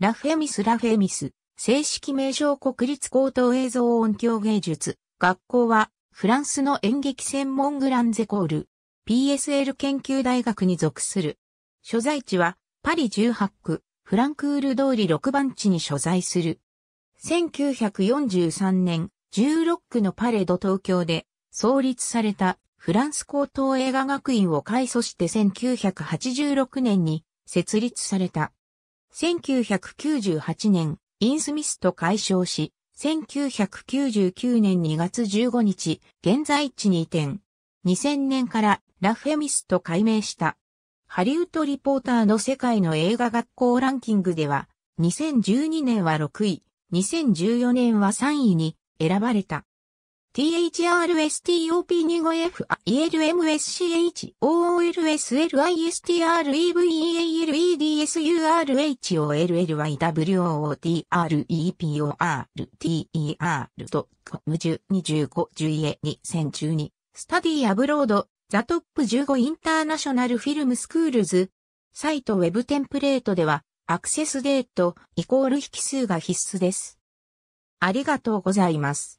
ラフェミス・ラフェミス、正式名称国立高等映像音響芸術、学校は、フランスの演劇専門グランゼコール、PSL 研究大学に属する。所在地は、パリ18区、フランクール通り6番地に所在する。1943年、16区のパレード東京で、創立されたフランス高等映画学院を開祖して1986年に設立された。1998年、インスミスと解消し、1999年2月15日、現在地に移転。2000年からラフェミスと改名した。ハリウッドリポーターの世界の映画学校ランキングでは、2012年は6位、2014年は3位に選ばれた。thrstop25felmschools listre veeval s u r h o l l y w o t r e p o r t e r c o m 1 5 1 0 2 0 1 2スタディアブロードザトップ15インターナショナルフィルムスクールズサイトウェブテンプレートではアクセスデートイコール引数が必須です。ありがとうございます。